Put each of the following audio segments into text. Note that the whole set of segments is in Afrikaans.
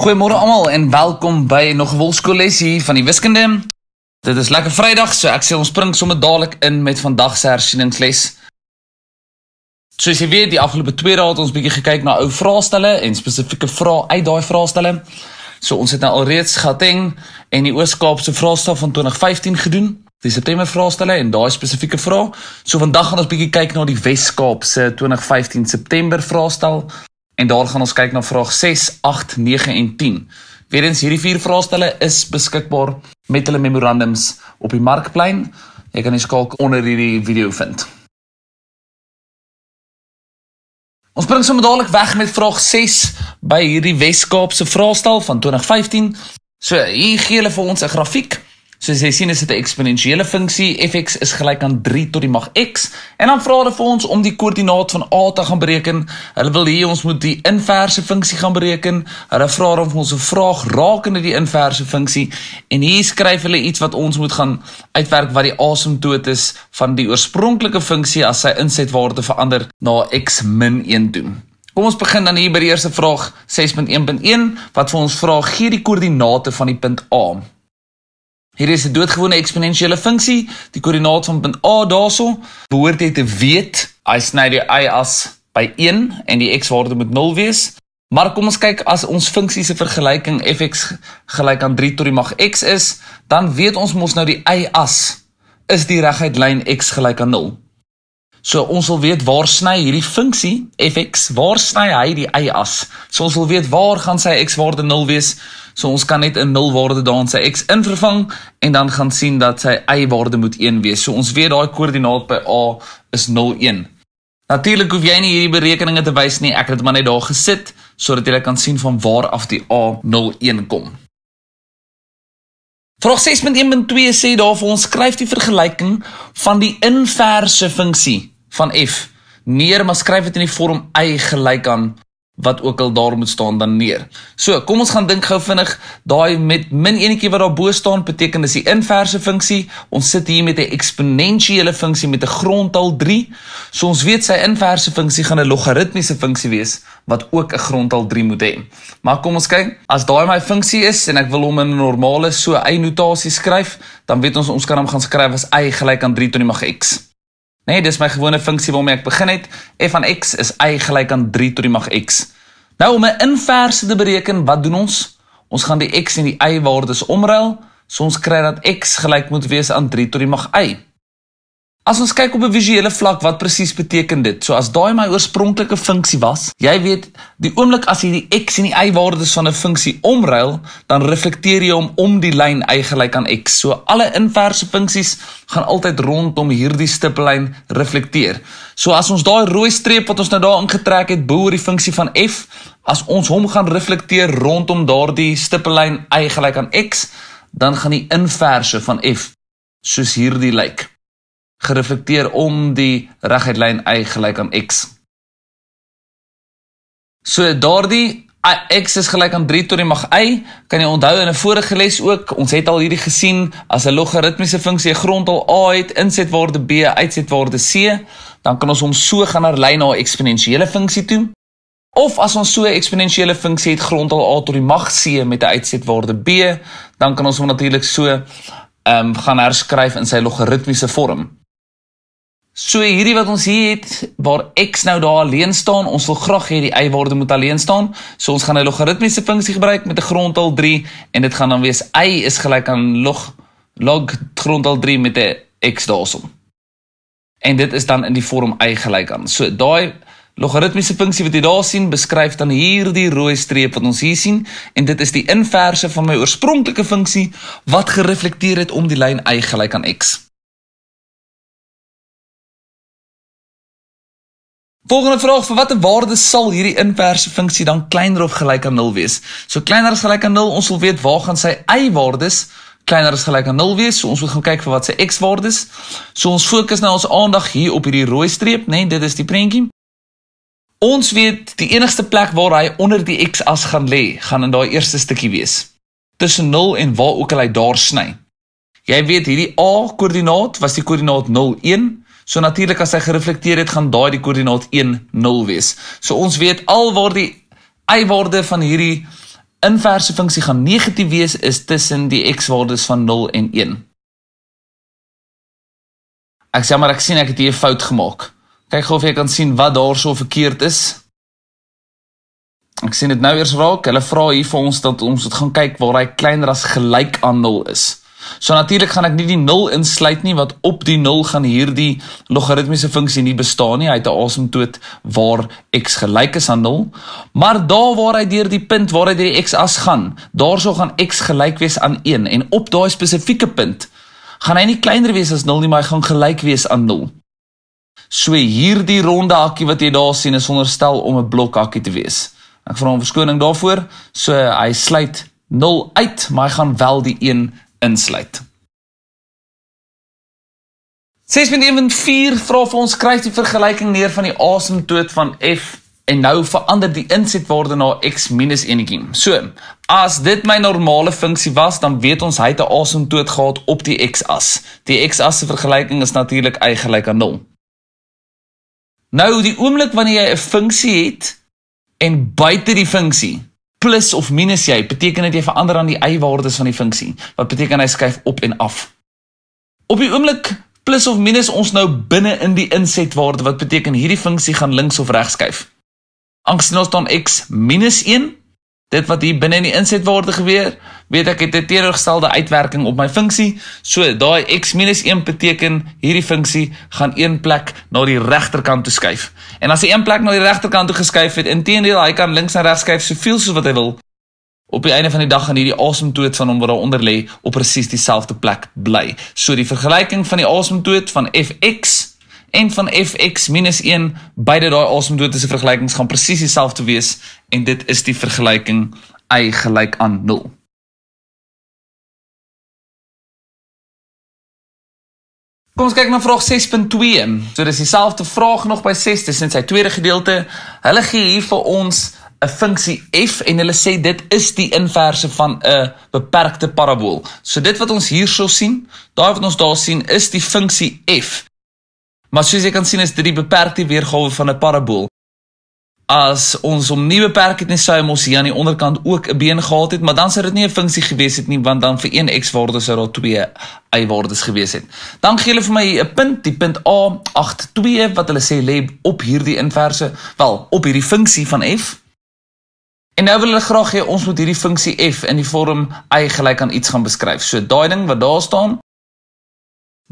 Goeiemôre almal en welkom by nog 'n wolskollesie van die wiskunde. Dit is lekker Vrydag, so ek sê ons spring sommer dadelik in met vandag se hersieningsles. Soos jy weet, die afgelope 2 dae het ons bietjie gekyk na ou vraestelle en spesifieke vrae uit daai vraestelle. So ons het nou alreeds Gauteng en die Oos-Kaapse vraestel van 2015 gedoen. Dis September vraestelle en daai spesifieke vrae. So vandag gaan ons bietjie kyk na die Wes-Kaap se 2015 September vraestel en daar gaan ons kyk na vraag 6, 8, 9 en 10. Weer eens hierdie vier vraestelle is beskikbaar met hulle memorandums op die markplein. Jy kan die skalk onder hierdie video vind. Ons bring sommer dadelik weg met vraag 6 by hierdie Weskaapse vraestel van 2015. So, hier gee hulle vir ons 'n grafiek Soos jy sien is dit 'n eksponensiële funksie. f(x) is gelyk aan 3 tot die mag x. En dan vra hulle vir ons om die koördinaat van a te gaan bereken. Hulle wil hê ons moet die inverse funksie gaan bereken. Hulle vra dan vir ons 'n vraag rakende die inverse funksie. En hier skryf hulle iets wat ons moet gaan uitwerk wat die asymptoot is van die oorspronklike funksie as sy insetwaarde verander na x min 1 doen. Kom ons begin dan hier by die eerste vraag 6.1.1 wat vir ons vra gee die koördinate van die punt A. Hier is 'n doodgewone eksponensiële funksie. Die koördinaat van punt A daarso behoort jy te weet. Hy sny die y as by 1 en die x waarde moet 0 wees. Maar kom ons kyk as ons funksie se vergelyking f(x) gelyk aan 3 tot die mag x is, dan weet ons mos nou die y as is die reguit lyn x gelyk aan 0. So ons wil weet waar sny hierdie funksie f(x) waar sny hy die y as? So ons wil weet waar gaan sy x waarde 0 wees? So ons kan net 'n nulwaarde daarin sy x invervang en dan gaan sien dat sy y waarde moet 1 wees. So ons weet daai koördinaat by a is 0 1. Natuurlik hoef jy nie hierdie berekeninge te wys nie. Ek het dit maar net daar gesit sodat jy kan sien van waar af die a 0 1 kom. Vraag 6.1.2 sê daar vir ons skryf die vergelyking van die inverse funksie van f neer maar skryf dit in die vorm y gelyk aan wat ook al daar moet staan dan neer. So, kom ons gaan dink gou vinnig. Daai met min enetjie wat daar bo staan beteken dis die inverse funksie. Ons sit hier met 'n eksponensiële funksie met 'n grondtal 3. So ons weet sy inverse funksie gaan 'n logaritmiese funksie wees wat ook 'n grondtal 3 moet hê. Maar kom ons kyk, as daai my funksie is en ek wil hom in 'n normale so y notasie skryf, dan weet ons ons kan hom gaan skryf as y = 3 tot die mag x. Nee, dis my gewone funksie waarmee ek begin het. f van x is y gelyk aan 3 tot die mag x. Nou om 'n inverse te bereken, wat doen ons? Ons gaan die x en die y waardes omruil, so ons kry dat x gelyk moet wees aan 3 tot die mag y. As ons kyk op 'n visuele vlak, wat presies beteken dit? So as daai my oorspronklike funksie was, jy weet, die oomblik as jy die x en die y waardes van 'n funksie omruil, dan reflekteer jy hom om die lyn y gelyk aan x. So alle inverse funksies gaan altyd rondom hierdie stiplyn reflekteer. So as ons daai rooi streep wat ons nou daar ingetrek het bo oor die funksie van f, as ons hom gaan reflekteer rondom daardie stiplyn y gelyk aan x, dan gaan die inverse van f soos hierdie lyk gereflekteer om die reguit lyn y gelyk aan x. So daardie x is gelyk aan 3 tot die mag y, kan jy onthou in 'n vorige les ook, ons het al hierdie gesien as 'n logaritmiese funksie 'n grondtal a het, insetwaarde b, uitsetwaarde c, dan kan ons hom so gaan herlei na 'n eksponensiële funksie toe. Of as ons so 'n eksponensiële funksie het grondtal a tot die mag c met 'n uitsetwaarde b, dan kan ons hom natuurlik so ehm um, gaan herskryf in sy logaritmiese vorm. So hierdie wat ons hier het waar x nou daar alleen staan, ons wil graag hê die y-waarde moet alleen staan. So ons gaan 'n logaritmiese funksie gebruik met 'n grondtal 3 en dit gaan dan wees y is gelyk aan log log grondtal 3 met 'n x daarsom. En dit is dan in die vorm y gelyk aan. So daai logaritmiese funksie wat jy daar sien, beskryf dan hierdie rooi streep wat ons hier sien en dit is die inverse van my oorspronklike funksie wat gereflekteer het om die lyn y gelyk aan x. Volgende vraag, vir watter waarde sal hierdie inverse funksie dan kleiner of gelyk aan 0 wees? So kleiner as gelyk aan 0, ons wil weet waar gaan sy y-waardes kleiner as gelyk aan 0 wees? So ons moet gaan kyk vir wat sy x-waardes. So ons fokus nou ons aandag hier op hierdie rooi streep, né? Nee, dit is die prentjie. Ons weet die enigste plek waar hy onder die x-as gaan lê, gaan in daai eerste stukkie wees. Tussen 0 en waar ook al hy daar sny. Jy weet hierdie a-koördinaat was die koördinaat 0 1. So natuurlik as hy gereflekteer het, gaan daai die koördinaat 1 0 wees. So ons weet al waar die y-waarde van hierdie inverse funksie gaan negatief wees is tussen die x-waardes van 0 en 1. Ek sê maar ek sien ek het hier 'n fout gemaak. Kyk gou of jy kan sien wat daarso verkeerd is. Ek sien dit nou eers raak. Hulle vra hier vir ons dat ons moet gaan kyk waar hy kleiner as gelyk aan 0 is. So natuurlik gaan ek nie die 0 insluit nie wat op die 0 gaan hierdie logaritmiese funksie nie bestaan nie. Hy het 'n asymptoot waar x gelyk is aan 0, maar daar waar hy deur die punt waar hy deur die x-as gaan, daarso gaan x gelyk wees aan 1 en op daai spesifieke punt gaan hy nie kleiner wees as 0 nie, maar hy gaan gelyk wees aan 0. So hierdie ronde hakkie wat jy daar sien is onderstel om 'n blok hakkie te wees. Ek vra om verskoning daarvoor. So hy sluit 0 uit, maar hy gaan wel die 1 insluit. 6.1.4 vra vir ons skryf die vergelyking neer van die asemtoot van F en nou verander die insetwaarde na x minus enetjie. So, as dit my normale funksie was, dan weet ons hy het 'n asemtoot gehad op die x-as. Die x-as se vergelyking is natuurlik y gelyk aan 0. Nou die oomblik wanneer jy 'n funksie het en buite die funksie plus of minus jy, beteken dit jy verander aan die y-waardes van die funksie. Wat beteken hy skuif op en af? Op die oomblik plus of minus ons nou binne in die insetwaarde wat beteken hierdie funksie gaan links of regs skuif. Aangesien ons dan x minus 1 dit wat hier binne in die insetwaarde gebeur, weet ek het 'n teenoorgestelde uitwerking op my funksie. So daai x minus 1 beteken hierdie funksie gaan een plek na die regterkant toe skuif. En as hy een plek na die regterkant toe geskuif het, inteendeel hy kan links en regs skuif soveel soos wat hy wil. Op die einde van die dag gaan hierdie asymptoot van hom wat daaronder lê op presies dieselfde plek bly. So die vergelyking van die asymptoot van f(x) en van f(x) -1, beide daai asymptote se vergelykings gaan presies dieselfde wees en dit is die vergelyking y = aan 0. Kom ons kyk na vraag 6.2. So dis dieselfde vraag nog by 6, dis in sy tweede gedeelte. Hulle gee hier vir ons 'n funksie f en hulle sê dit is die inverse van 'n beperkte parabool. So dit wat ons hierso sien, daai wat ons daar sien, is die funksie f. Maar soos jy kan sien is dit die beperkte weergawe van 'n parabool as ons hom nie beperk het nie sou ons hier aan die onderkant ook 'n been gehad het, maar dan sou dit nie 'n funksie gewees het nie want dan vir een x waarde sou daar 2 y waardes gewees het. Dan gee hulle vir my 'n punt, die punt A82 wat hulle sê lê op hierdie inverse, wel op hierdie funksie van f. En nou wil hulle graag hê ons moet hierdie funksie f in die vorm y gelyk aan iets gaan beskryf. So daai ding wat daar staan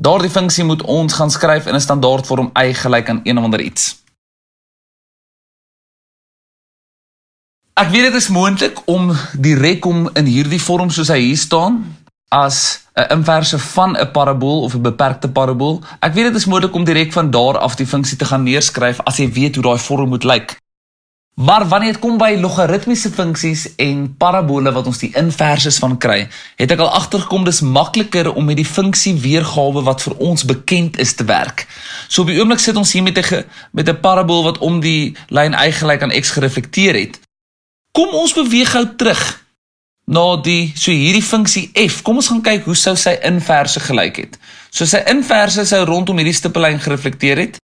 Daardie funksie moet ons gaan skryf in 'n standaardvorm y gelyk aan 1 onder iets. Ek weet dit is moontlik om direk om in hierdie vorm soos hy hier staan as 'n inverse van 'n parabool of 'n beperkte parabool. Ek weet dit is moontlik om direk van daar af die funksie te gaan neerskryf as jy weet hoe daai vorm moet lyk. Maar wanneer dit kom by logaritmiese funksies en parabole wat ons die inverses van kry, het ek al agtergekom dis makliker om met die funksie weergawe wat vir ons bekend is te werk. So op die oomblik sit ons hier met 'n met 'n parabool wat om die lyn y gelyk aan x gereflekteer het. Kom ons beweeg gou terug na die so hierdie funksie F. Kom ons gaan kyk hoe sou sy inverse gelyk het. So sy inverse sou rondom hierdie stippellyn gereflekteer het.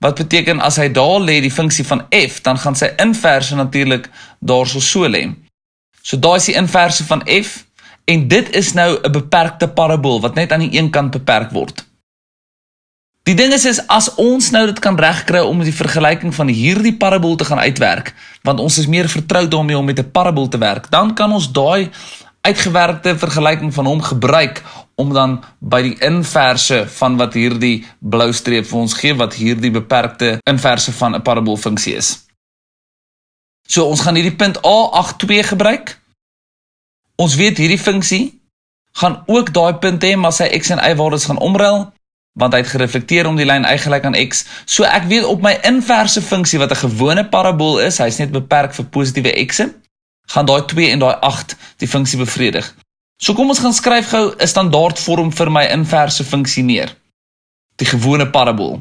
Wat beteken as hy daar lê die funksie van F, dan gaan sy inverse natuurlik daarso so lê. So daai is die inverse van F en dit is nou 'n beperkte parabool wat net aan die een kant beperk word. Die ding is is as ons nou dit kan regkry om die vergelyking van hierdie parabool te gaan uitwerk, want ons is meer vertroud daarmee om met 'n parabool te werk, dan kan ons daai uitgewerkte vergelyking van hom gebruik om dan by die inverse van wat hierdie blou streep vir ons gee wat hierdie beperkte inverse van 'n parabool funksie is. So ons gaan hierdie punt A82 gebruik. Ons weet hierdie funksie gaan ook daai punt hê maar sy x en y waardes gaan omruil want hy het gereflekteer om die lyn y gelyk aan x. So ek weet op my inverse funksie wat 'n gewone parabool is, hy's net beperk vir positiewe x'e, gaan daai 2 en daai 8 die funksie bevredig. So kom ons gaan skryf gou 'n standaard vorm vir my inverse funksie neer. Die gewone parabool.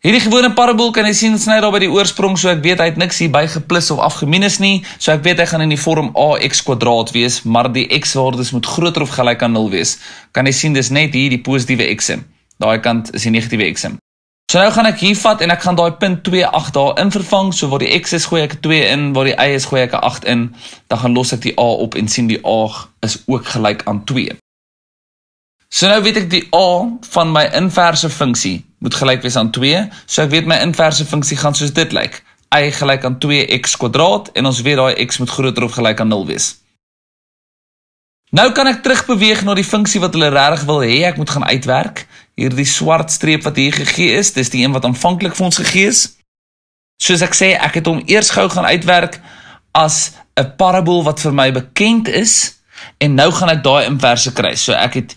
Hierdie gewone parabool kan jy sien sny daar by die oorsprong, so ek weet hy het niks hier by geplus of afgeminus nie. So ek weet hy gaan in die vorm ax² wees, maar die x-waardes moet groter of gelyk aan 0 wees. Kan jy sien dis net hier die positiewe x-em. Daai kant is die negatiewe x-em. So nou gaan ek hier vat en ek gaan daai punt 2 8 daar in vervang, so waar die x is gooi ek 2 in, waar die y is gooi ek 8 in. Dan gaan los ek die a op en sien die a is ook gelyk aan 2. So nou weet ek die a van my inverse funksie moet gelyk wees aan 2. So ek weet my inverse funksie gaan soos dit lyk. y gelyk aan 2x kwadraat en ons weet daai x moet groter of gelyk aan 0 wees. Nou kan ek terugbeweeg na die funksie wat hulle regtig wil hê ek moet gaan uitwerk. Hierdie swart streep wat hier gegee is, dis die een wat aanvanklik vir ons gegee is. Soos ek sê, ek het hom eers gou gaan uitwerk as 'n parabool wat vir my bekend is en nou gaan ek daai inverse kry. So ek het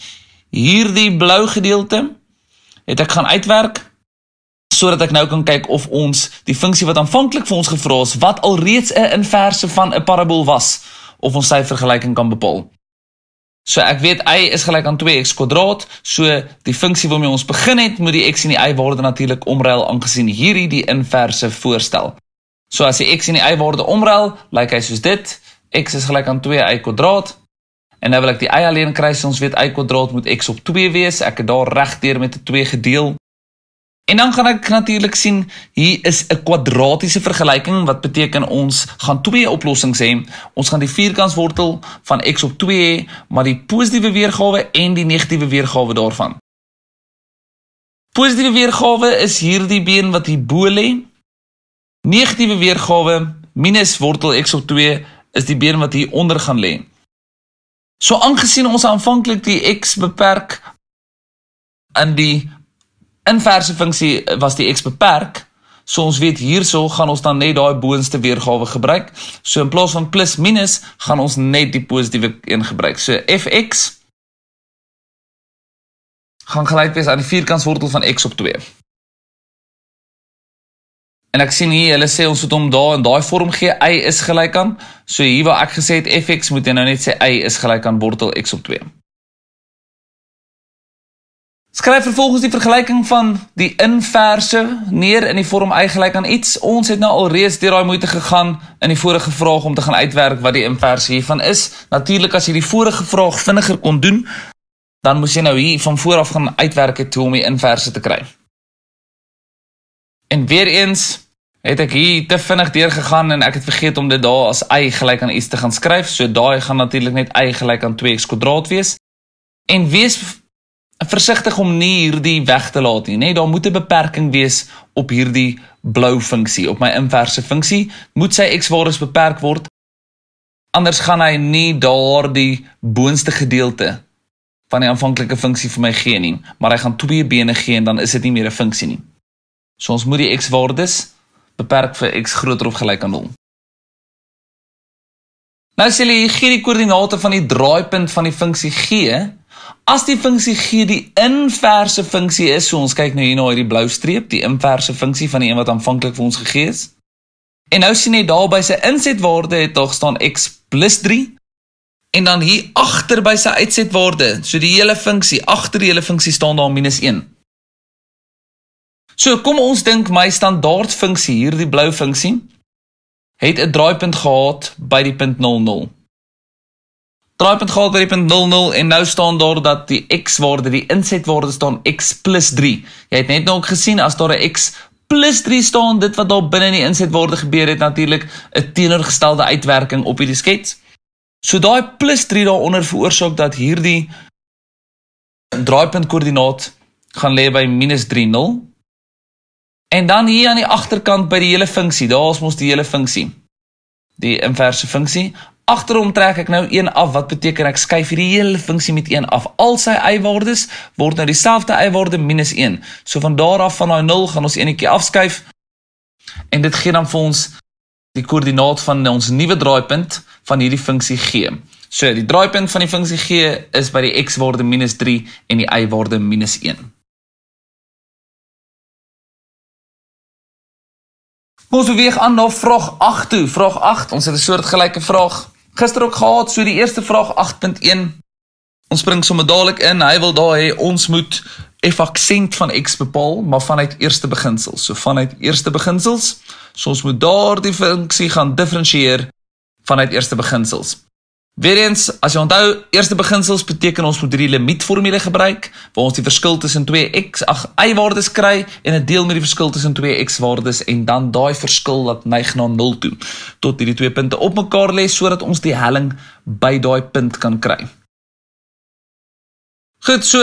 hierdie blou gedeelte het ek gaan uitwerk sodat ek nou kan kyk of ons die funksie wat aanvanklik vir ons gevra is wat alreeds 'n inverse van 'n parabool was of ons sy vergelyking kan bepaal. So ek weet y is gelyk aan 2x kwadraat, so die funksie waarmee ons begin het moet die x en die y waarde natuurlik omruil aangesien hierdie die inverse voorstel. So as die x en die y waarde omruil, lyk hy soos dit. x is gelyk aan 2y kwadraat En nou wil ek die y alleen kry, so ons weet y kwadraat moet x op 2 wees. Ek het daar regdeur met 'n 2 gedeel. En dan gaan ek natuurlik sien hier is 'n kwadratiese vergelyking wat beteken ons gaan twee oplossings hê. Ons gaan die vierkantswortel van x op 2 hê, maar die positiewe weergawe en die negatiewe weergawe daarvan. Positiewe weergawe is hierdie been wat hier bo lê. Negatiewe weergawe minus wortel x op 2 is die been wat hier onder gaan lê. So aangesien ons aanvanklik die x beperk in die inverse funksie eh, was die x beperk, so ons weet hierso gaan ons dan net daai boonste weergawe gebruik. So in plaas van plus minus gaan ons net die positiewe een gebruik. So f(x) gaan gelyk wees aan die vierkantswortel van x op 2. En ek sien hier hulle sê ons moet hom daar in daai vorm gee y is gelyk aan. So hier waar ek gesê het f(x) moet jy nou net sê y is gelyk aan wortel x op 2. Skryf vervolgens die vergelyking van die inverse neer in die vorm y gelyk aan iets. Ons het nou al reeds deur daai moeite gegaan in die vorige vraag om te gaan uitwerk wat die inverse hiervan is. Natuurlik as jy die vorige vraag vinniger kon doen, dan moes jy nou hier van voor af gaan uitwerk hoe om die inverse te kry. En weer eens het ek hier te vinnig deurgegaan en ek het vergeet om dit daar as y gelyk aan iets te gaan skryf. So daai gaan natuurlik net y gelyk aan 2x kwadraat wees. En wees versigtig om nie hierdie weg te laat nie, nê? Daar moet 'n beperking wees op hierdie blou funksie, op my inverse funksie, moet sy x-waardes beperk word. Anders gaan hy nie daardie boonste gedeelte van die aanvanklike funksie vir my gee nie, maar hy gaan twee bene gee en dan is dit nie meer 'n funksie nie. So ons moet die x-waardes beperk vir x groter of gelyk aan 0. Nou as jy gee die koördinate van die draaipunt van die funksie g, as die funksie g die inverse funksie is, so ons kyk nou hier na hierdie blou streep, die inverse funksie van die een wat aanvanklik vir ons gegee is. En nou sien jy daar by sy insetwaarde het daar staan x + 3. En dan hier agter by sy uitsetwaarde, so die hele funksie, agter die hele funksie staan daar -1. So kom ons dink my standaard funksie hier, die blou funksie, het 'n draaipunt gehad by die punt 00. Draaipunt gehad by die punt 00 en nou staan daar dat die x-waarde, die insetwaarde staan x + 3. Jy het net nou gesien as daar 'n x plus 3 staan dit wat daar binne in die insetwaarde gebeur het natuurlik 'n teenoorgestelde uitwerking op hierdie skets. So daai plus 3 daaronder veroorsaak dat hierdie draaipunt koördinaat gaan lê by minus 3 En dan hier aan die agterkant by die hele funksie, daar is mos die hele funksie. Die inverse funksie. Agterom trek ek nou 1 af. Wat beteken ek skuif hierdie hele funksie met 1 af? Al sy y-waardes word nou dieselfde y-waarde minus 1. So van daar af van daai 0 gaan ons enetjie afskuif. En dit gee dan vir ons die koördinaat van ons nuwe draaipunt van hierdie funksie g. So die draaipunt van die funksie g is by die x-waarde minus 3 en die y-waarde minus 1. Kom ons beweeg aan na vraag 8 toe. Vraag 8, ons het 'n soort gelyke vraag gister ook gehad. So die eerste vraag 8.1. Ons spring sommer dadelik in. Hy wil daar hê ons moet f aksent van x bepaal, maar vanuit eerste beginsels. So vanuit eerste beginsels, so ons moet daardie funksie gaan diferensieer vanuit eerste beginsels. Weerens, as jy onthou, eerste beginsels beteken ons moet hierdie limietformule gebruik waar ons die verskil tussen twee x ag y-waardes kry en dit deel met die verskil tussen twee x-waardes en dan daai verskil laat neig na 0 toe tot hierdie twee punte op mekaar lê sodat ons die helling by daai punt kan kry. Goed, so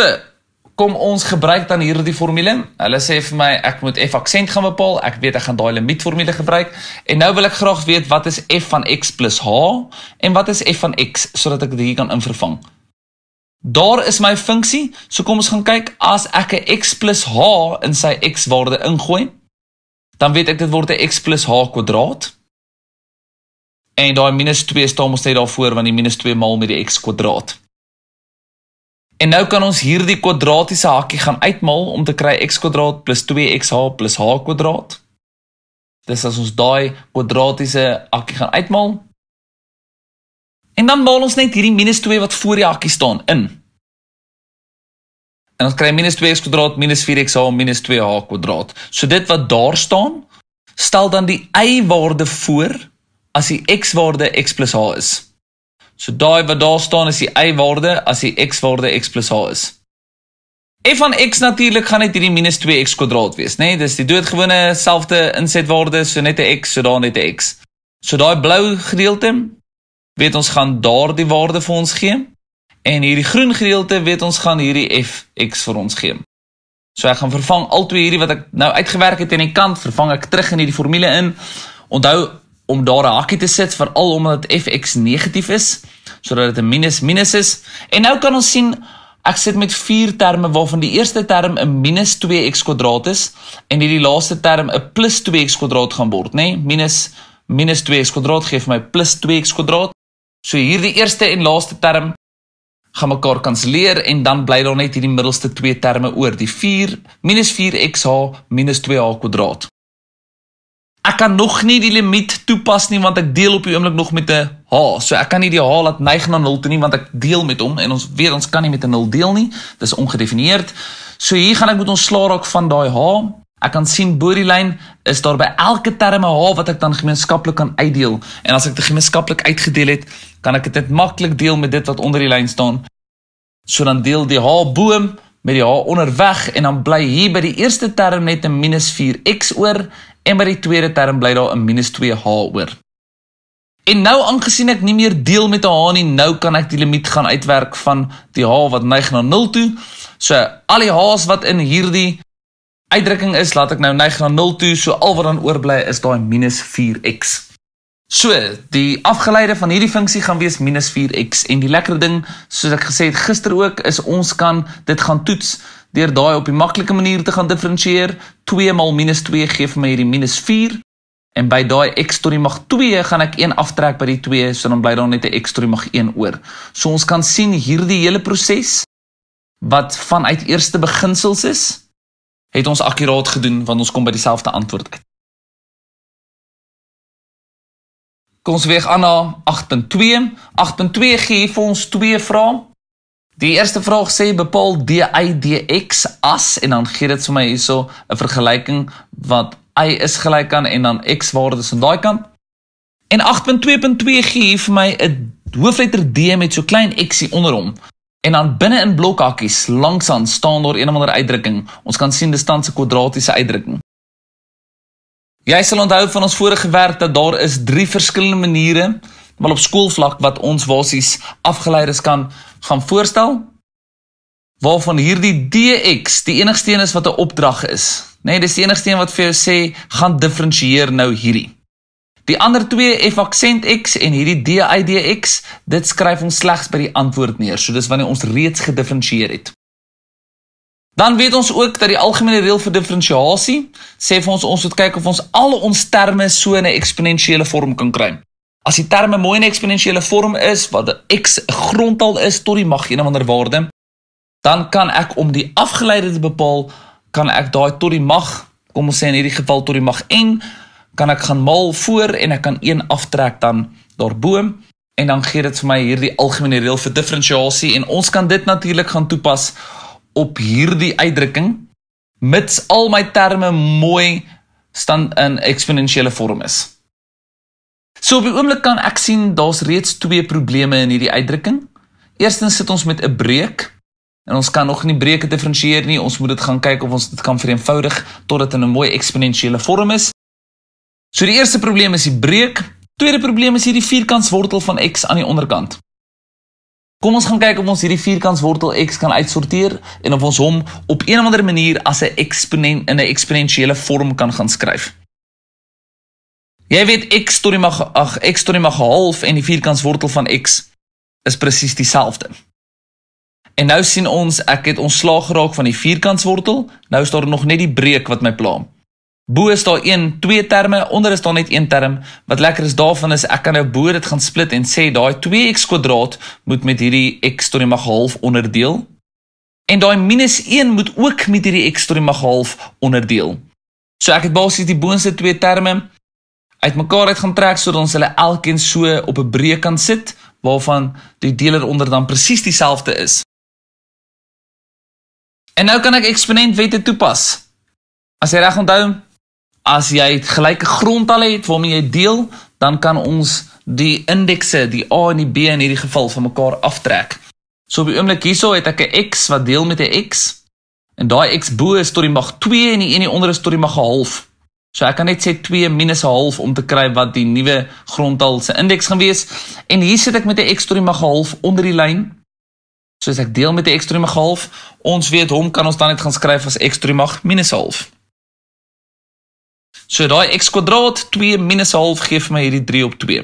kom ons gebruik dan hierdie formule. Hulle sê vir my ek moet f aksent gaan bepaal. Ek weet ek gaan daai limiet formule gebruik. En nou wil ek graag weet wat is f van x + h en wat is f van x sodat ek dit hier kan invervang. Daar is my funksie. So kom ons gaan kyk as ek 'n x + h in sy x waarde ingooi, dan weet ek dit word 'n x + h kwadraat. En daai -2 staan mos net daarvoor want die -2 maal met die x kwadraat. En nou kan ons hierdie kwadratiese hakkie gaan uitmaal om te kry x² + 2xh + h². Dis as ons daai kwadratiese hakkie gaan uitmaal. En dan maal ons net hierdie -2 wat voor die hakkie staan in. En ons kry -2x² - 4xh - 2h². So dit wat daar staan, stel dan die y-waarde voor as die x-waarde x + h is. So daai wat daar staan is die y-waarde as die x-waarde x + h is. f van x natuurlik gaan net hierdie minus 2x kwadraat wees, né? Nee? Dis die doodgewone selfde insetwaarde, so net 'n x, so daar net 'n x. So daai blou gedeelte weet ons gaan daardie waarde vir ons gee en hierdie groen gedeelte weet ons gaan hierdie f(x) vir ons gee. So ek gaan vervang al twee hierdie wat ek nou uitgewerk het aan die kant, vervang ek terug in hierdie formule in. Onthou, om daar 'n hakkie te sit veral omdat fx negatief is sodat dit 'n minus minus is en nou kan ons sien ek sit met vier terme waarvan die eerste term 'n minus 2x kwadraat is en hierdie laaste term 'n plus 2x kwadraat gaan word nê nee? minus minus 2x kwadraat gee vir my plus 2x kwadraat so hierdie eerste en laaste term gaan mekaar kanselleer en dan bly daar net hierdie middelste twee terme oor die 4 minus 4xh minus 2h kwadraat ek kan nog nie die limiet toepas nie want ek deel op die oomblik nog met 'n h. So ek kan nie die h laat neig na 0 toe nie want ek deel met hom en ons weet ons kan nie met 'n 0 deel nie. Dis ongedefinieerd. So hier gaan ek moet ontslaa raak van daai h. Ek kan sien bo die lyn is daar by elke term 'n h wat ek dan gemeenskaplik kan uitdeel en as ek dit gemeenskaplik uitgedeel het, kan ek dit maklik deel met dit wat onder die lyn staan. So dan deel die h bo met die h onderweg en dan bly hier by die eerste term net 'n -4x oor en by die tweede term bly daar 'n -2h oor. En nou aangesien ek nie meer deel met 'n h nie, nou kan ek die limiet gaan uitwerk van die h wat neig na 0 toe. So al die h's wat in hierdie uitdrukking is, laat ek nou neig na 0 toe, so al wat dan oorbly is daai -4x. So, die afgeleide van hierdie funksie gaan wees -4x en die lekker ding, soos ek gesê het gister ook, is ons kan dit gaan toets deur daai op die maklike manier te gaan diferensieer. 2 maal -2 gee vir my hierdie -4 en by daai x tot die mag 2 gaan ek 1 aftrek by die 2, so dan bly daar net 'n x tot die mag 1 oor. So ons kan sien hierdie hele proses wat vanuit eerste beginsels is, het ons akkuraat gedoen want ons kom by dieselfde antwoord uit. Kom ons weeg aan na 8 en 2. 8 en 2 gee vir ons twee vrae. Die eerste vraag sê bepaal DIDX as en dan gee dit vir my hierso 'n vergelyking wat y is gelyk aan en dan x waarde is aan daai kant. En 8.2.2 gee hier vir my 'n hoofletter D met so klein xie onder hom. En dan binne in blokhakies langs aan staan daar 'n of ander uitdrukking. Ons kan sien dit staan 'n kwadratiese uitdrukking. Jy sal onthou van ons vorige werk dat daar is drie verskillende maniere wel op skoolvlak wat ons basies afgeleides kan gaan voorstel waarvan hierdie DX die enigste een is wat 'n opdrag is. Nê, nee, dis die enigste een wat vir jou sê gaan diferensieer nou hierdie. Die ander twee F aksent X en hierdie DIDX, dit skryf ons slegs by die antwoord neer. So dis wanneer ons reeds gedifferensieer het. Dan weet ons ook dat die algemene reël vir diferensiasie sê vir ons ons moet kyk of ons al ons terme so 'n eksponensiële vorm kan kry. As die terme mooi 'n eksponensiële vorm is wat x 'n grondtal is tot die mag 1 ander waarde, dan kan ek om die afgeleide te bepaal, kan ek daai tot die mag, kom ons sê in hierdie geval tot die mag 1, kan ek gaan mal voor en ek kan 1 aftrek dan daarbo en dan gee dit vir my hierdie algemene reël vir diferensiasie en ons kan dit natuurlik gaan toepas op hierdie uitdrukking mits al my terme mooi stand in eksponensiële vorm is. So op die oomblik kan ek sien daar's reeds twee probleme in hierdie uitdrukking. Eerstens sit ons met 'n breuk en ons kan nog nie breuke diferensieer nie. Ons moet dit gaan kyk of ons dit kan vereenvoudig tot dit in 'n mooi eksponensiële vorm is. So die eerste probleem is die breuk. Tweede probleem is hierdie vierkantswortel van x aan die onderkant. Kom ons gaan kyk of ons hierdie vierkantswortel x kan uitsorteer en of ons hom op een of ander manier as 'n eksponent in 'n eksponensiële vorm kan gaan skryf. Jy weet x tot die mag ag x tot die mag 1/2 en die vierkantswortel van x is presies dieselfde. En nou sien ons ek het ontslaag geraak van die vierkantswortel. Nou is daar nog net die breuk wat my pla. Bo is daar een twee terme, onder is daar net een term. Wat lekker is daarvan is ek kan nou bo dit gaan split en sê daai 2x kwadraat moet met hierdie x tot die mag half onderdeel. En daai -1 moet ook met hierdie x tot die mag half onderdeel. So ek het basies die boonste twee terme uitmekaar uit gaan trek sodat ons hulle elkeen so op 'n breekant sit waarvan die deler onder dan presies dieselfde is. En nou kan ek eksponentwette toepas. As jy reg onthou, as jy gelyke grondtalle het waarmee jy deel, dan kan ons die indekse, die A en die B in hierdie geval van mekaar aftrek. So op die oomblik hierso het ek 'n x wat deel met 'n x en daai x bo is tot die mag 2 en die een onder is tot die mag 1/2. So ek kan net sê 2 minus 'n half om te kry wat die nuwe grondtal se indeks gaan wees. En hier sit ek met 'n x tot die mag 1/2 onder die lyn. So as ek deel met 'n x tot die mag 1/2, ons weet hom kan ons dan net gaan skryf as x tot die mag -1/2. So daai x kwadraat 2 minus 1/2 gee vir my hierdie 3 op 2.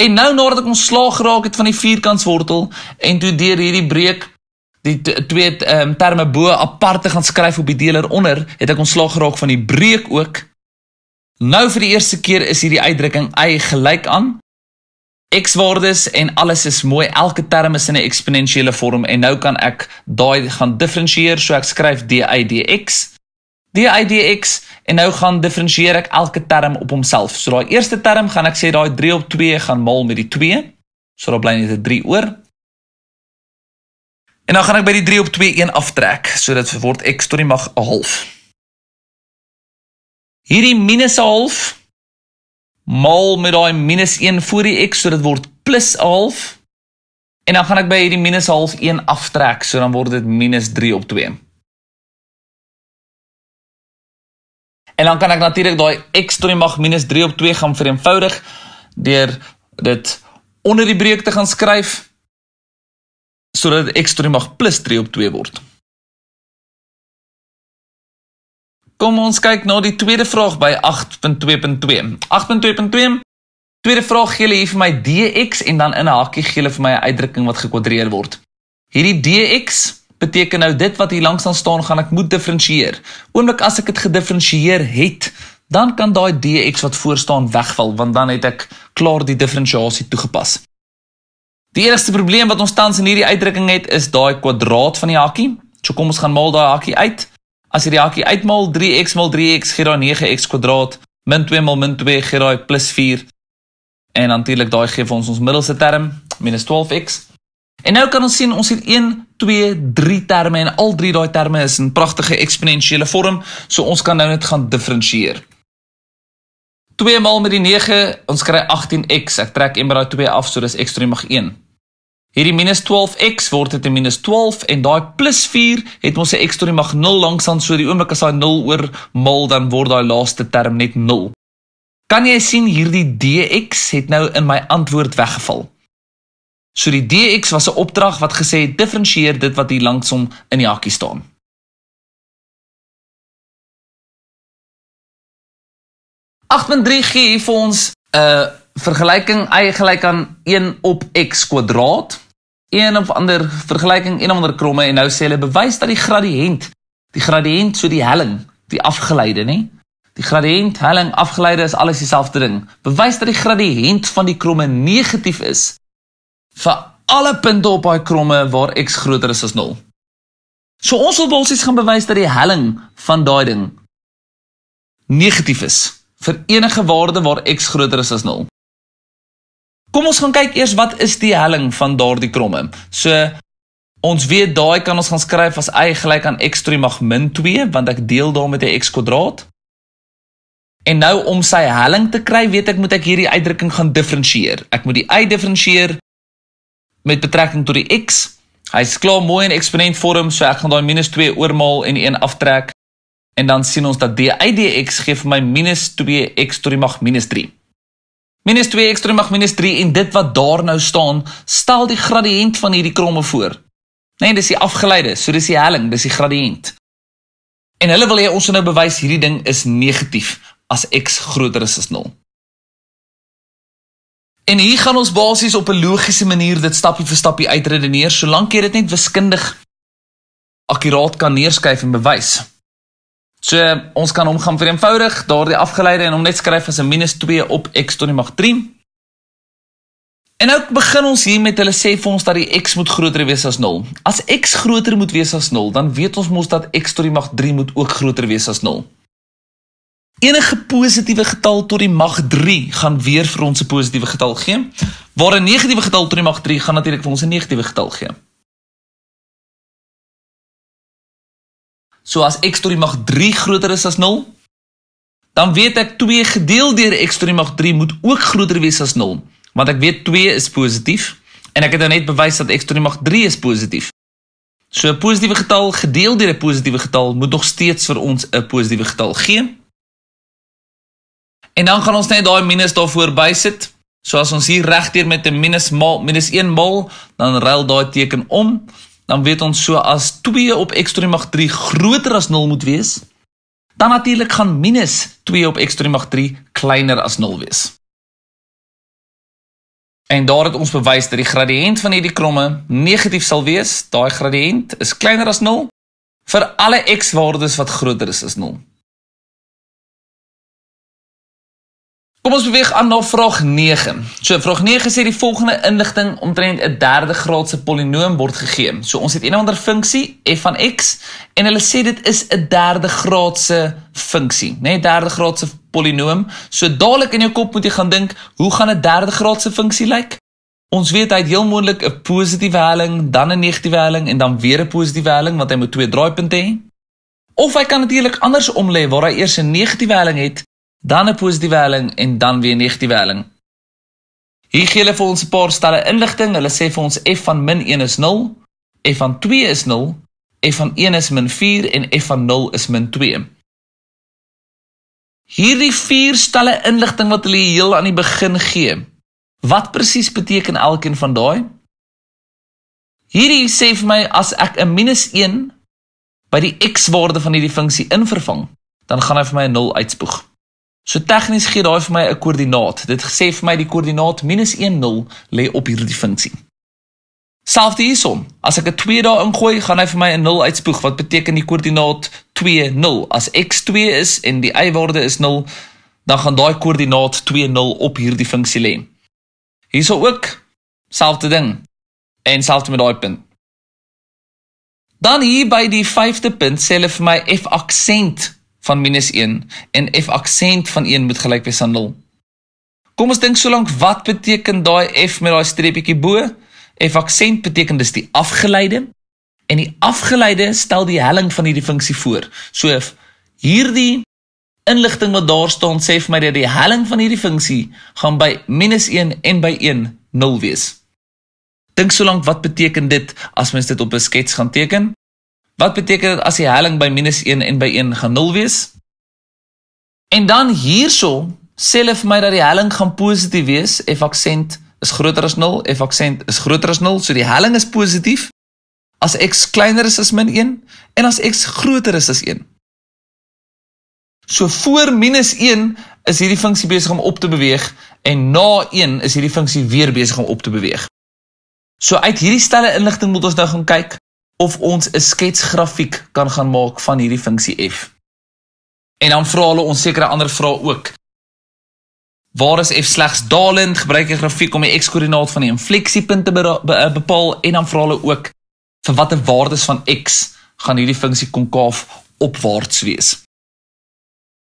En nou nadat ek ontslaag geraak het van die vierkantswortel en toe deur hierdie breek die twee um, terme bo aparte gaan skryf op die deler onder, het ek ontslaag geraak van die breek ook. Nou vir die eerste keer is hierdie uitdrukking y gelyk aan x waardes en alles is mooi. Elke term is in 'n eksponensiële vorm en nou kan ek daai gaan diferensieer, so ek skryf dy dx. DIDX en nou gaan diferensieer ek elke term op homself. So daai eerste term gaan ek sê daai 3 op 2 gaan mal met die 2. So daar bly net 'n 3 oor. En dan gaan ek by die 3 op 2 een aftrek, so dit word x tot die mag 'n half. Hierdie minus 'n half mal met daai minus 1 voor die x, so dit word plus 'n half. En dan gaan ek by hierdie minus 'n half een aftrek, so dan word dit minus 3 op 2. En dan kan ek natuurlik daai x tot die mag minus 3 op 2 gaan vereenvoudig deur dit onder die breuk te gaan skryf sodat x tot die mag plus 3 op 2 word. Kom ons kyk na die tweede vraag by 8.2.2. 8.2.2 Tweede vraag gee hulle hier vir my dx en dan in 'n hakkie gee hulle vir my 'n uitdrukking wat gekwadreer word. Hierdie dx beteken nou dit wat hier langs aan staan gaan ek moet diferensieer. Oomblik as ek dit gedifferensieer het, dan kan daai dx wat voor staan wegval want dan het ek klaar die diferensiasie toegepas. Die enigste probleem wat ons tans in hierdie uitdrukking het is daai kwadraat van die hakkie. So kom ons gaan maal daai hakkie uit. As jy die hakkie uitmaal 3x maal 3x gee dan 9x kwadraat min 2 maal min 2 gee daai +4 en natuurlik daai gee vir ons ons middelste term -12x. En nou kan ons sien ons het 1 2 3 terme en al drie daai terme is in pragtige eksponensiële vorm, so ons kan nou net gaan diferensieer. 2 maal met die 9, ons kry 18x. Ek trek een maar daai 2 af, so dis x tot die -1. Hierdie -12x word dit 'n -12 en daai +4 het ons 'n x tot die -0 langs aan, so die oomblik as daai 0 oor mal dan word daai laaste term net 0. Kan jy sien hierdie dx het nou in my antwoord weggeval? So die DX was 'n opdrag wat gesê het diferensieer dit wat hier langsom in die hakkie staan. Ag men 3G vir ons 'n uh, vergelyking y gelyk aan 1 op x kwadraat. Een of ander vergelyking, een of ander kromme en nou sê hulle bewys dat die gradiënt, die gradiënt so die helling, die afgeleide, nê? Die gradiënt, helling, afgeleide is alles dieselfde ding. Bewys dat die gradiënt van die kromme negatief is vir alle punte op daai kromme waar x groter is as 0. So ons wil basies gaan bewys dat die helling van daai ding negatief is vir enige waarde waar x groter is as 0. Kom ons gaan kyk eers wat is die helling van daardie kromme. So ons weet daai kan ons gaan skryf as y gelyk aan x tree mag min 2 want ek deel daarmee met die x kwadraat. En nou om sy helling te kry, weet ek moet ek hierdie uitdrukking gaan diferensieer. Ek moet die y diferensieer met betrekking tot die x. Hy's klaar mooi in eksponent vorm, so ek gaan daai -2 oormaal en 1 aftrek. En dan sien ons dat d uit dx gee vir my -2x tot die mag -3. -2x tot die mag -3 en dit wat daar nou staan, stel die gradiënt van hierdie kromme voor. Nê, nee, dis die afgeleide, so dis die helling, dis die gradiënt. En hulle wil hê ons moet nou bewys hierdie ding is negatief as x groter is as 0. En hier gaan ons basies op 'n logiese manier dit stappie vir stappie uitredeneer solank jy dit net wiskundig akkuraat kan neerskryf en bewys. So ons kan hom gaan vereenvoudig, daardie afgeleide en hom net skryf as 'n minus 2 op x tot die mag 3. En nou begin ons hier met hulle sê vir ons dat die x moet groter wees as 0. As x groter moet wees as 0, dan weet ons mos dat x tot die mag 3 moet ook groter wees as 0. Enige positiewe getal tot die mag 3 gaan weer vir ons 'n positiewe getal gee, waar 'n negatiewe getal tot die mag 3 gaan natuurlik vir ons 'n negatiewe getal gee. So as x tot die mag 3 groter is as 0, dan weet ek 2 gedeel deur x tot die mag 3 moet ook groter wees as 0, want ek weet 2 is positief en ek het nou net bewys dat x tot die mag 3 is positief. So 'n positiewe getal gedeel deur 'n positiewe getal moet nog steeds vir ons 'n positiewe getal gee. En dan gaan ons net daai minus daarvoor bysit. So as ons hier regdeur met 'n minus maal minus 1 maal, dan ruil daai teken om, dan weet ons so as 2 op x^3 groter as 0 moet wees, dan natuurlik gaan minus 2 op x^3 kleiner as 0 wees. En daar het ons bewys dat die gradiënt van hierdie kromme negatief sal wees. Daai gradiënt is kleiner as 0 vir alle x-waardes wat groter is as Kom ons beweeg aan na vraag 9. So vraag 9 sê die volgende inligting omtrent 'n derde graadse polinoom word gegee. So ons het een ander funksie f van x en hulle sê dit is 'n derde graadse funksie, né? Nee, derde graadse polinoom. So dadelik in jou kop moet jy gaan dink, hoe gaan 'n derde graadse funksie lyk? Ons weet hy het heel moontlik 'n positiewe helling, dan 'n negatiewe helling en dan weer 'n positiewe helling want hy moet twee draaipunte hê. Of hy kan natuurlik anders omlê waar hy eers 'n negatiewe helling het dan 'n positiewe helling en dan weer 'n negatiewe helling. Hier gee hulle vir ons 'n paar stelle inligting. Hulle sê vir ons f van -1 is 0, f van 2 is 0, f van 1 is -4 en f van 0 is -2. Hierdie vier stelle inligting wat hulle heel aan die begin gee. Wat presies beteken elkeen van daai? Hierdie sê vir my as ek 'n -1 by die x-waarde van hierdie funksie invervang, dan gaan hy vir my 'n 0 uitspoeg. So tegnies gee daai vir my 'n koördinaat. Dit sê vir my die koördinaat -10 lê op hierdie funksie. Selfde hierson. As ek 'n 2 daar ingooi, gaan hy vir my 'n 0 uitspoeg wat beteken die koördinaat 2 0. As x 2 is en die y-waarde is 0, dan gaan daai koördinaat 2 0 op hierdie funksie lê. Hierso ook selfde ding. En selfde met daai punt. Dan hier by die 5de punt sê hulle vir my f aksent van minus 1 en f aksent van 1 moet gelyk wees aan 0. Kom ons dink sōlank so wat beteken daai f met daai streepietjie bo? f aksent beteken dis die afgeleide en die afgeleide stel die helling van hierdie funksie voor. So hierdie inligting wat daar staan sê vir my dat die helling van hierdie funksie gaan by -1 en by 1 0 wees. Dink sōlank so wat beteken dit as mens dit op 'n skets gaan teken? Wat beteken dit as die helling by -1 en by 1 gaan 0 wees? En dan hierso sê hulle vir my dat die helling gaan positief wees, f aksent is groter as 0, f aksent is groter as 0, so die helling is positief as x kleiner is as -1 en as x groter is as 1. So voor -1 is hierdie funksie besig om op te beweeg en na 1 is hierdie funksie weer besig om op te beweeg. So uit hierdie stelle inligting moet ons nou gaan kyk of ons 'n sketsgrafiek kan gaan maak van hierdie funksie f. En dan vra hulle ons sekere ander vrae ook. Waar is f slegs dalend? Gebruik 'n grafiek om die x-koördinaat van die infleksiepunt te be be eh, bepaal en dan vra hulle ook vir watter waardes van x gaan hierdie funksie konkaaf opwaarts wees.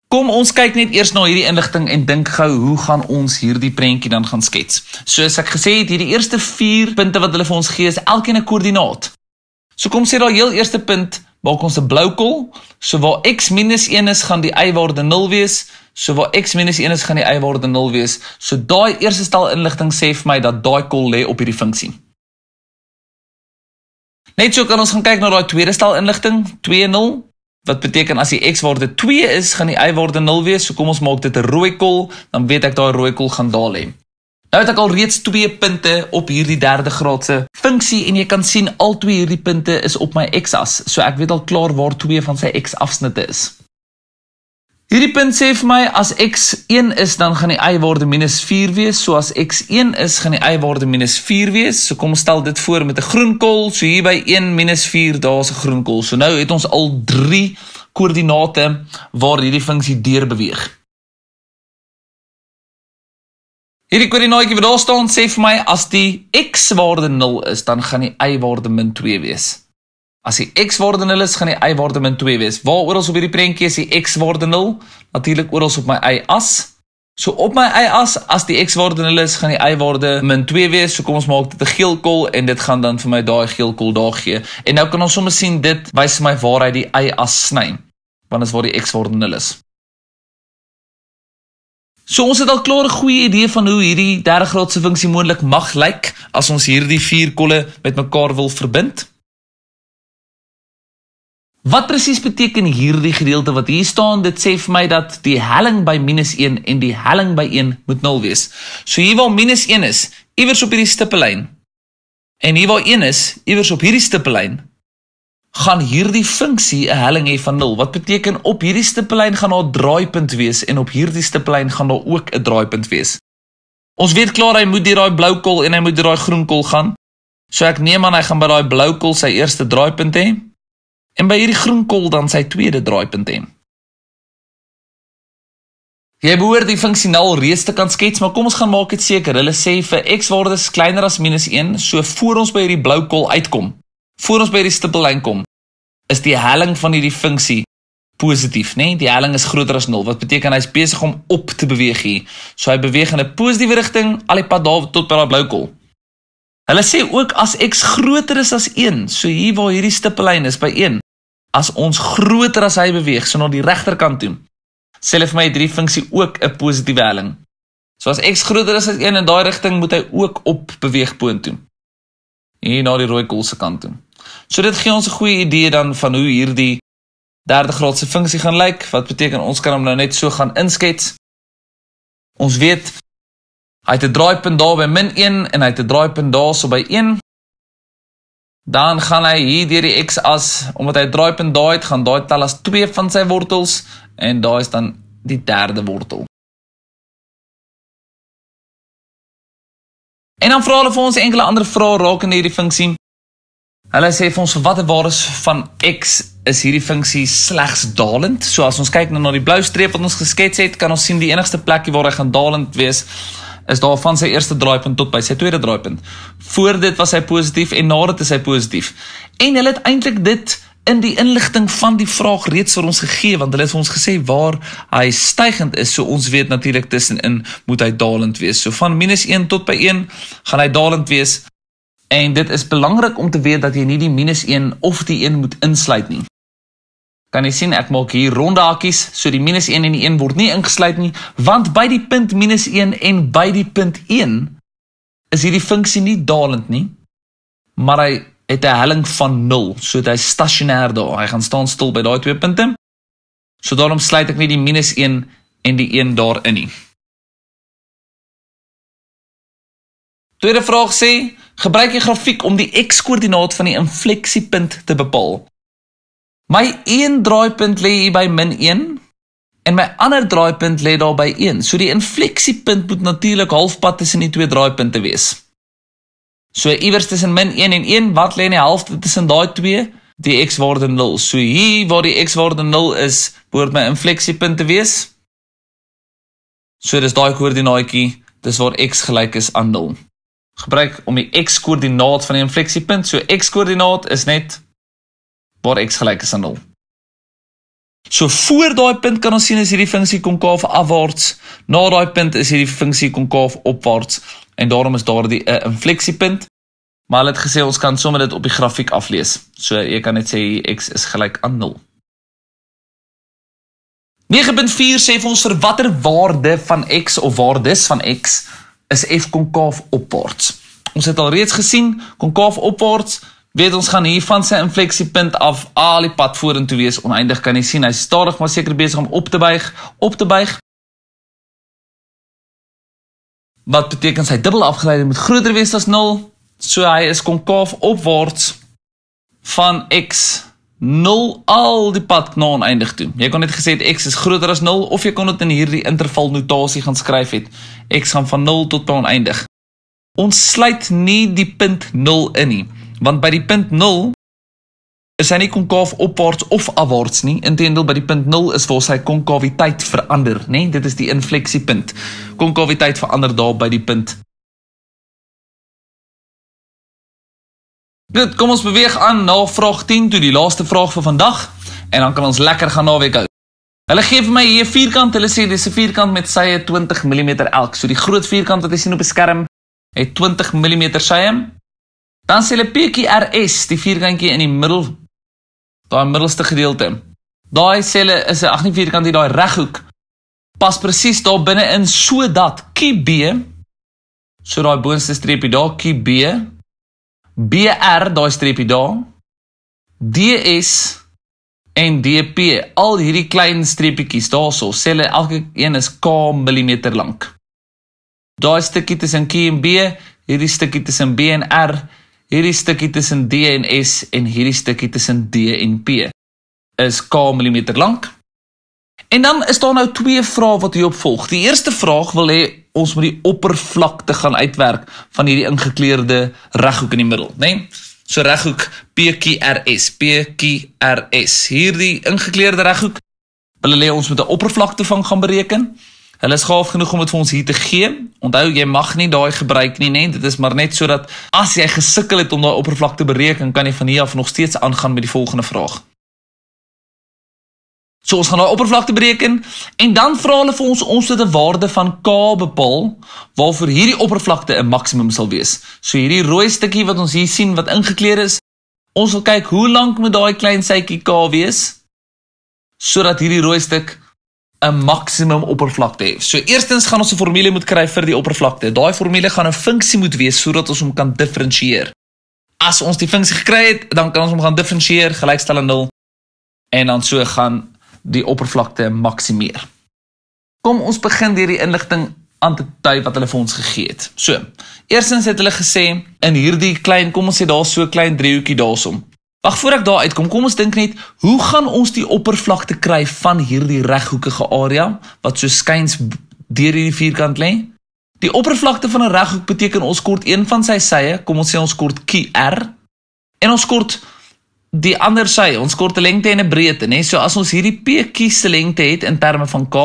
Kom ons kyk net eers na hierdie inligting en dink gou hoe gaan ons hierdie prentjie dan gaan skets. Soos ek gesê het, hierdie eerste 4 punte wat hulle vir ons gee is elkeen 'n koördinaat. So kom sê daai heel eerste punt maak ons 'n blou kol. So waar x - 1 is, gaan die y waarde 0 wees. So waar x - 1 is, gaan die y waarde 0 wees. So daai eerste stel inligting sê vir my dat daai kol lê op hierdie funksie. Net so kan ons gaan kyk na daai tweede stel inligting, 2 0, wat beteken as die x waarde 2 is, gaan die y waarde 0 wees. So kom ons maak dit 'n rooi kol, dan weet ek daai rooi kol gaan daar lê. Nou het ek al reeds 2 punte op hierdie derde graadse funksie en jy kan sien al twee hierdie punte is op my x-as, so ek weet al klaar waar twee van sy x-afsnitte is. Hierdie punt sê vir my as x 1 is dan gaan die y waarde -4 wees. So as x 1 is gaan die y waarde -4 wees. So kom stel dit voor met 'n groen kol. So hier by 1 -4 daar's 'n groen kol. So nou het ons al 3 koördinate waar hierdie funksie deur beweeg. Hierdie kwadraatjie wat daar staan sê vir my as die x-waarde 0 is, dan gaan die y-waarde -2 wees. As die x-waarde 0 is, gaan die y-waarde -2 wees. Waar oral op hierdie prentjie is die x-waarde 0, natuurlik oral op my y-as. So op my y-as, as die x-waarde 0 is, gaan die y-waarde -2 wees. So kom ons maak dit 'n geel kol en dit gaan dan vir my daai geel kol daar gee. En nou kan ons sommer sien dit wys vir my waar hy die y-as sny, want dit is waar die x-waarde 0 is. So ons het al klaar 'n goeie idee van hoe hierdie 30 graad se funksie moontlik mag lyk as ons hierdie vier kolle met mekaar wil verbind. Wat presies beteken hierdie gedeelte wat hier staan? Dit sê vir my dat die helling by -1 en die helling by 1 moet 0 wees. So hier waar -1 is, iewers op hierdie stippelyn en hier waar 1 is, iewers op hierdie stippelyn, gaan hierdie funksie 'n helling hê van 0 wat beteken op hierdie stippellyn gaan daar 'n draaipunt wees en op hierdie stippellyn gaan daar ook 'n draaipunt wees. Ons weet klaar hy moet hier daai blou kol en hy moet hier daai groen kol gaan. So ek neem aan hy gaan by daai blou kol sy eerste draaipunt hê en by hierdie groen kol dan sy tweede draaipunt hê. Jy behoort die funksie nul reeds te kan skets, maar kom ons gaan maak dit seker. Hulle sê vir x waardes kleiner as -1, so voor ons by hierdie blou kol uitkom, voor ons by hierdie stippellyn kom, is die helling van hierdie funksie positief, né? Nee? Die helling is groter as 0, wat beteken hy's besig om op te beweeg hier. So hy beweeg in 'n positiewe rigting al die pad daar tot by daai blou kol. Hulle sê ook as x groter is as 1, so hier waar hierdie stippellyn is by 1, as ons groter as hy beweeg, so na die regterkant toe. Sê hulle vir my hierdie funksie ook 'n positiewe helling. So as x groter is as 1 in daai rigting moet hy ook op beweeg boontoe. Hier na die rooi kol se kant toe. So dit gee ons 'n goeie idee dan van hoe hierdie derde graadse funksie gaan lyk. Wat beteken ons kan hom nou net so gaan inskets. Ons weet hy het 'n draaipunt daar by -1 en hy het 'n draaipunt daar so by 1. Dan gaan hy hier deur die x-as omdat hy 'n draaipunt daar het, gaan daai tel as 2 van sy wortels en daar is dan die derde wortel. En dan vra hulle vir ons enkele ander vrae rakende hierdie funksie. Hulle sê vir ons wat het waar is van X is hierdie funksie slegs dalend. So as ons kyk nou na die blou streep wat ons geskets het, kan ons sien die enigste plekkie waar hy gaan dalend wees is daar van sy eerste draaipunt tot by sy tweede draaipunt. Voor dit was hy positief en na dit is hy positief. En hulle het eintlik dit in die inligting van die vraag reeds vir ons gegee want hulle het vir ons gesê waar hy stygend is, so ons weet natuurlik tussenin moet hy dalend wees. So van -1 tot by 1 gaan hy dalend wees. En dit is belangrik om te weet dat jy nie die minus 1 of die 1 moet insluit nie. Kan jy sien ek maak hier ronde hakies, so die minus 1 en die 1 word nie ingesluit nie, want by die punt minus 1 en by die punt 1 is hierdie funksie nie dalend nie, maar hy het 'n helling van 0, so hy's stasionêr daar. Hy gaan staan stil by daai twee punte. So daarom sluit ek nie die minus 1 en die 1 daarin nie. Tweede vraag sê Gebruik die grafiek om die x-koördinaat van die infleksiepunt te bepaal. My een draaipunt lê hier by -1 en my ander draaipunt lê daar by 1. So die infleksiepunt moet natuurlik halfpad tussen die twee draaipunte wees. So iewers tussen -1 en 1, wat lê in die helfte tussen daai twee? Die x-waarde 0. So hier waar die x-waarde 0 is, behoort my infleksiepunt te wees. So dis daai koördinaatjie, dis waar x gelyk is aan 0 gebruik om die x-koördinaat van die infleksiepunt. So x-koördinaat is net waar x gelyk is aan 0. So voor daai punt kan ons sien as hierdie funksie konkaaf afwaarts, na daai punt is hierdie funksie konkaaf opwaarts en daarom is daardie 'n uh, eh, infleksiepunt. Maar hulle het gesê ons kan sommer dit op die grafiek aflees. So jy kan net sê x is gelyk aan 0. 9.4 sê vir ons vir watter waarde van x of waardes van x is F konkaaf opwaarts. Ons het al reeds gesien konkaaf opwaarts weet ons gaan hier van sy infleksiepunt af al die pad vorentoe wees oneindig kan jy sien hy stadig maar seker besig om op te buig op te buig wat beteken sy dubbel afgeleide moet groter wees as 0 so hy is konkaaf opwaarts van x 0 al die pad na oneindig toe. Jy kon net gesê het x is groter as 0 of jy kon dit in hierdie intervalnotasie gaan skryf het. x gaan van 0 tot by oneindig. Ons sluit nie die punt 0 in nie, want by die punt 0 is hy nie konkaaf opwaarts of afwaarts nie. Inteendeel by die punt 0 is waar sy konkaviteit verander, né? Nee, dit is die infleksiepunt. Konkaviteit verander daar by die punt 0. Goed, kom ons beweeg aan na vraag 10 toe die laaste vraag vir vandag en dan kan ons lekker gaan naweek uit. Hulle gee vir my hier 'n vierkant. Hulle sê dis 'n vierkant met sye 20 mm elk. So die groot vierkant wat jy sien op die skerm het 20 mm sye. Dan sê hulle PQRS, die vierkantjie in die middel, daai middelste gedeelte. Daai sê hulle is 'n ag nie vierkant, daai reghoek pas presies daar binne in sodat QB so daai boonste streepie daar QB BR daai streepie daar DS en DP al hierdie klein streepietjies daarso sê hulle elke een is k millimeter lank. Daai stukkie tussen K en B, hierdie stukkie tussen B en R, hierdie stukkie tussen D en S en hierdie stukkie tussen D en P is k millimeter lank. En dan is daar nou twee vrae wat hier opvolg. Die eerste vraag wil hê ons moet die oppervlakte gaan uitwerk van hierdie ingekleurde reghoek in die middel, né? Nee? So reghoek PQRS, PQRS. Hierdie ingekleurde reghoek, hulle lê ons met 'n oppervlakte van gaan bereken. Hulle is gaaf genoeg om dit vir ons hier te gee. Onthou, jy mag nie daai gebruik nie, né? Nee? Dit is maar net sodat as jy gesukkel het om daai oppervlakte bereken, kan jy van hier af nog steeds aangaan met die volgende vraag. So ons gaan daai oppervlakte bereken en dan vra hulle vir ons ons het 'n waarde van K bepaal waarvoor hierdie oppervlakte 'n maksimum sal wees. So hierdie rooi stukkie wat ons hier sien wat ingekleur is, ons wil kyk hoe lank moet daai klein sytjie K wees sodat hierdie rooi stuk 'n maksimum oppervlakte het. So eerstens gaan ons 'n formule moet kry vir die oppervlakte. Daai formule gaan 'n funksie moet wees sodat ons hom kan diferensieer. As ons die funksie gekry het, dan kan ons hom gaan diferensieer gelykstel aan 0 en dan so gaan die oppervlakte maksimeer. Kom ons begin deur die inligting aan te dui wat hulle vir ons gegee het. So, eersins het hulle gesê in hierdie klein, kom ons sê daar so klein driehoekie daarsom. Wag voor ek daar uitkom, kom ons dink net, hoe gaan ons die oppervlakte kry van hierdie reghoekige area wat so skuins deur hierdie vierkant lê? Die oppervlakte van 'n reghoek beteken ons kort een van sy sye, kom ons sê ons kort QR en ons kort die ander sy, ons korte lengte en 'n breedte, né? So as ons hierdie PQ se lengte het in terme van K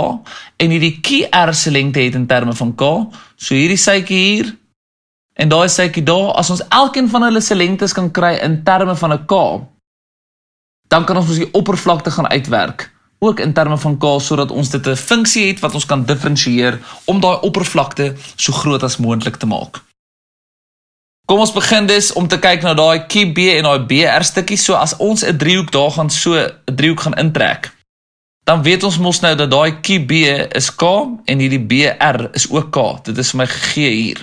en hierdie QR se lengte het in terme van K, so hierdie sykie hier en daai sykie daar, as ons elkeen van hulle se lengtes kan kry in terme van 'n K, dan kan ons mos die oppervlakte gaan uitwerk ook in terme van K sodat ons dit 'n funksie het wat ons kan diferensieer om daai oppervlakte so groot as moontlik te maak. Kom ons begin dus om te kyk na daai QB en daai BR stukkies. So as ons 'n driehoek daar gaan so 'n driehoek gaan intrek, dan weet ons mos nou dat daai QB is K en hierdie BR is ook K. Dit is vir my gegee hier.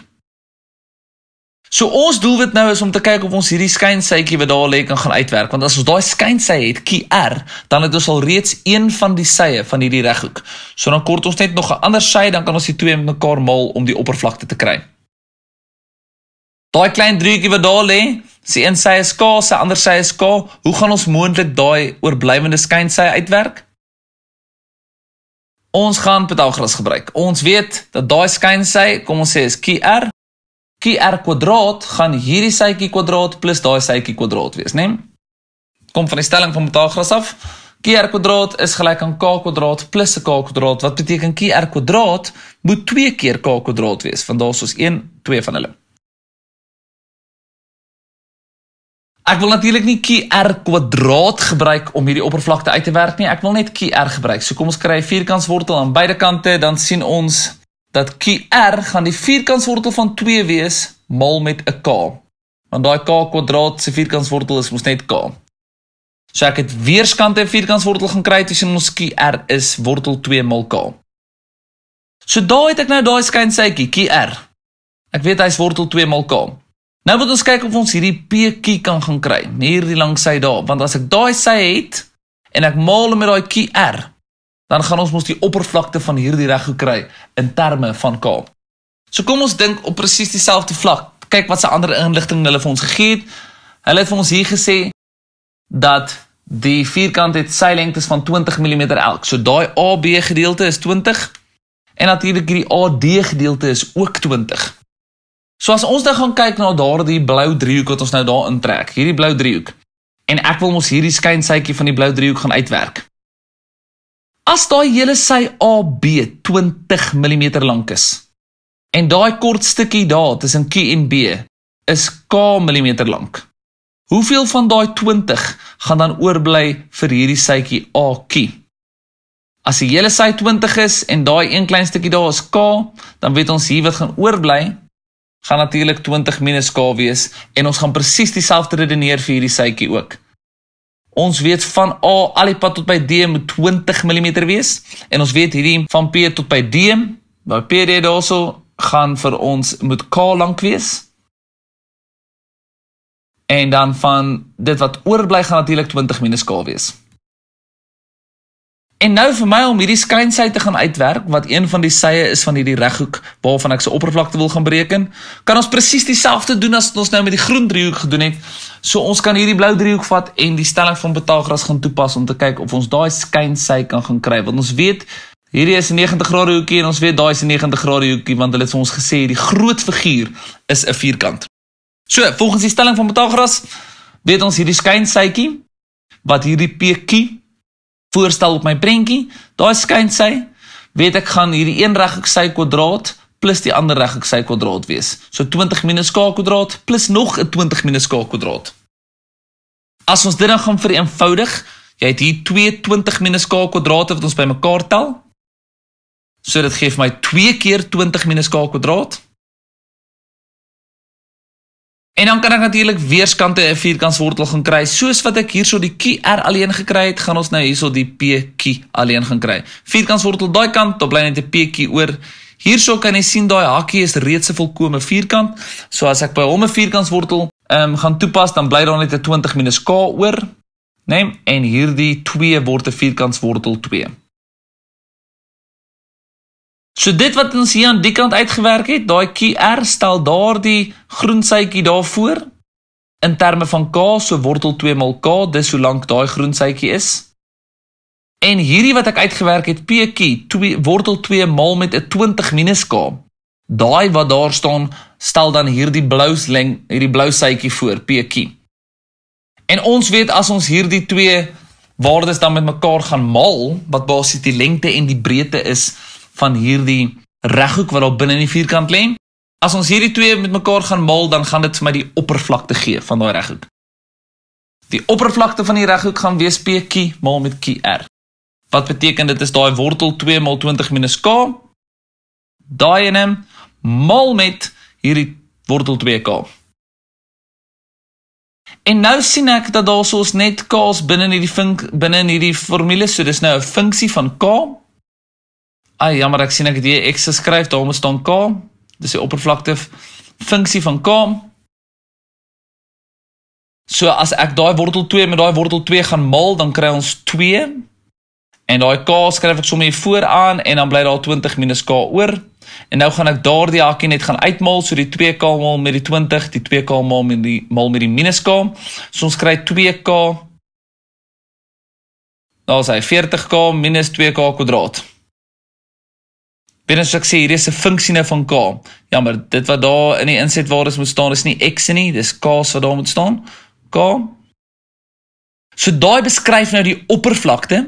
So ons doelwit nou is om te kyk of ons hierdie skynsytjie wat daar lê kan gaan uitwerk want as ons daai skynsy het QR dan het ons al reeds een van die sye van hierdie reghoek. So dan kort ons net nog 'n ander sy dan kan ons die twee met mekaar maal om die oppervlakte te kry. Daai klein driehoekie wat daar lê, sê een sy is K, sy ander sy is K. Hoe gaan ons moontlik daai oorblywende skynsy uitwerk? Ons gaan Pythagoras gebruik. Ons weet dat daai skynsy, kom ons sê is QR. QR kwadraat gaan hierdie sytjie kwadraat plus daai sytjie kwadraat wees, né? Kom van die stelling van Pythagoras af. QR kwadraat is gelyk aan K kwadraat plus K kwadraat. Wat beteken QR kwadraat moet 2 keer K kwadraat wees, want daar's ons 1 2 van hulle. Ek wil natuurlik nie QR kwadraat gebruik om hierdie oppervlakte uit te werk nie. Ek wil net QR gebruik. So kom ons kry 'n vierkantswortel aan beide kante, dan sien ons dat QR gaan die vierkantswortel van 2 wees mal met 'n k. Want daai k kwadraat se vierkantswortel is mos net k. So ek het weerskante vierkantswortel gaan kry tussen ons QR is wortel 2 mal k. So daai het ek nou daai skynsytjie QR. Ek weet hy's wortel 2 mal k. Nou moet ons kyk of ons hierdie P-key kan gaan kry hier langs sy daar, want as ek daai sy het en ek maal met daai key R, dan gaan ons mos die oppervlakte van hierdie reghoek kry in terme van K. So kom ons dink op presies dieselfde vlak. Kyk wat se ander inligting hulle vir ons gegee het. Hulle het vir ons hier gesê dat die vierkant het sy lengtes van 20 mm elk. So daai AB gedeelte is 20 en natuurlik hierdie AD gedeelte is ook 20. So as ons nou gaan kyk na daardie blou driehoek wat ons nou daar intrek, hierdie blou driehoek. En ek wil mos hierdie skynsytjie van die blou driehoek gaan uitwerk. As daai hele sy AB 20 mm lank is en daai kort stukkie daar tussen Q en B is K mm lank. Hoeveel van daai 20 gaan dan oorbly vir hierdie sytjie AQ? As die hele sy 20 is en daai een klein stukkie daar is K, dan weet ons hier wat gaan oorbly gaan natuurlik 20 minus k wees en ons gaan presies dieselfde redeneer vir hierdie sytjie ook. Ons weet van A al die pad tot by D moet 20 mm wees en ons weet hierdie van P tot by D, by PD daarso gaan vir ons moet k lank wees. En dan van dit wat oorbly gaan natuurlik 20 minus k wees. En nou vir my om hierdie skynsy te gaan uitwerk wat een van die sye is van hierdie reghoek waarvan ek se oppervlakte wil gaan bereken, kan ons presies dieselfde doen as ons nou met die groen driehoek gedoen het. So ons kan hierdie blou driehoek vat en die stelling van Pythagoras gaan toepas om te kyk of ons daai skynsy kan gaan kry. Want ons weet hierdie is 'n 90 grade hoekie en ons weet daai is 'n 90 grade hoekie want hulle het vir ons gesê die groot figuur is 'n vierkant. So, volgens die stelling van Pythagoras weet ons hierdie skynsytjie wat hierdie PQ voorstel op my prentjie, daai skynsy, weet ek gaan hierdie een reghoek sy kwadraat plus die ander reghoek sy kwadraat wees. So 20 minus k kwadraat plus nog 'n 20 minus k kwadraat. As ons dit dan nou gaan vereenvoudig, jy het hier 220 minus k kwadrate wat ons bymekaar tel. So dit gee vir my 2 keer 20 minus k kwadraat. En dan kan ek natuurlik weerskante 'n vierkantswortel gaan kry. Soos wat ek hierso die QR alleen gekry het, gaan ons nou hierso die PQ alleen gaan kry. Vierkantswortel daai kant, dan bly net die PQ oor. Hierso kan jy sien daai hakkie is reeds 'n volkomme vierkant. So as ek by hom 'n vierkantswortel ehm um, gaan toepas, dan bly daar net 'n 20 - k oor. Neem en hierdie 2 word 'n vierkantswortel 2. So dit wat ons hier aan die kant uitgewerk het, daai QR stel daardie groensytjie daarvoor in terme van K, so wortel 2 maal K, dis hoe lank daai groensytjie is. En hierdie wat ek uitgewerk het, PQ, 2 wortel 2 maal met 'n 20 minus K. Daai wat daar staan, stel dan hierdie blou leng, hierdie blou sytjie voor, PQ. En ons weet as ons hierdie twee waardes dan met mekaar gaan maal, wat basies die lengte en die breedte is, van hierdie reghoek wat daar binne in die vierkant lê. As ons hierdie twee met mekaar gaan maal, dan gaan dit vir my die oppervlakte gee van daai reghoek. Die oppervlakte van die reghoek gaan wees PQ maal met QR. Wat beteken dit is daai wortel 2 maal 20 minus K daai en maal met hierdie wortel 2K. En nou sien ek dat daar soos net k's binne in hierdie vink binne in hierdie formule, so dis nou 'n funksie van k Ai, jammer ek sien ek het hier x geskryf, daarom staan k. Dis die oppervlakte funksie van k. So as ek daai wortel 2 met daai wortel 2 gaan maal, dan kry ons 2. En daai k skryf ek sommer hier vooraan en dan bly daar 20 minus k oor. En nou gaan ek daardie hakkie net gaan uitmaal, so die 2k maal met die 20, die 2k maal met die maal met die minus k. So ons kry 2k. Daar's hy 40k minus 2k kwadraat. Binne soos ek sê hier is 'n funksie nou van K. Jammer, dit wat daar in die inset waar dit moet staan is nie X nie, dis K wat daar moet staan. K. So daai beskryf nou die oppervlakte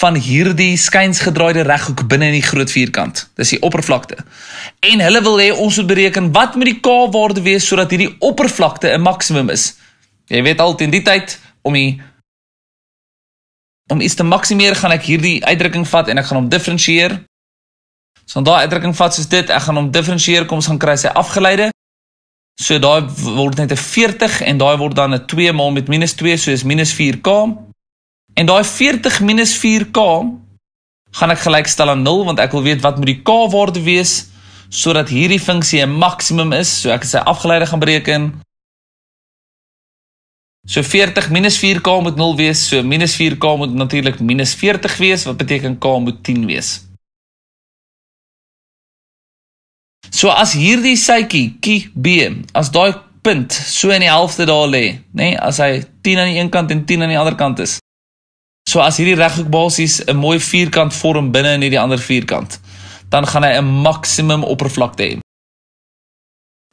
van hierdie skynsgedraaide reghoek binne in die groot vierkant. Dis die oppervlakte. En hulle wil hê ons moet bereken wat moet die k-waarde wees sodat hierdie oppervlakte 'n maksimum is. Jy weet al teen die tyd om die om iets te maksimeer, gaan ek hierdie uitdrukking vat en ek gaan hom diferensieer So dan daai uitdrukking vat soos dit, ek gaan hom diferensieer kom ons gaan kry sy afgeleide. So daai word net 'n 40 en daai word dan 'n 2 maal met minus 2 soos minus 4k. En daai 40 minus 4k gaan ek gelykstel aan 0 want ek wil weet wat moet die k waarde wees sodat hierdie funksie 'n maksimum is. So ek het sy afgeleide gaan bereken. So 40 minus 4k moet 0 wees, so minus 4k moet natuurlik minus 40 wees wat beteken k moet 10 wees. So as hierdie sytjie QB, as daai punt so in die helfte daar lê, nê, as hy 10 aan die een kant en 10 aan die ander kant is. So as hierdie reghoek basies 'n mooi vierkant vorm binne in hierdie ander vierkant, dan gaan hy 'n maksimum oppervlakte hê.